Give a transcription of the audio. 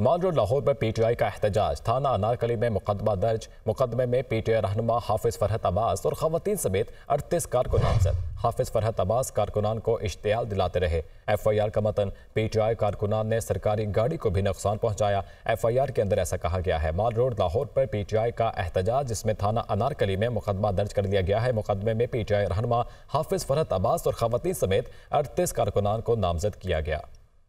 माल road Lahore पर PTI का एहतजाज थाना अनारकली में मुकदमा दर्ज मुकदमे में पीटीआई रहनुमा हाफिज फरहत अब्बास और खातन समेत अड़तीस कारकुनान नामजद हाफिज फरहत अब्बास कारकुनान को इश्तियाल दिलाते रहे एफ आई आर का मतन पीटीआई कारकुनान ने सरकारी गाड़ी को भी नुकसान पहुंचाया एफ आई आर के अंदर ऐसा कहा गया है माल रोड लाहौर पर पीटीआई का एहतजाज जिसमें थाना अनारकली में मुकदमा दर्ज कर लिया गया है मुकदमे में पीटीआई रहनुमा हाफिज फरहत अब्बास और खातन समेत अड़तीस कारकुनान को नामजद किया गया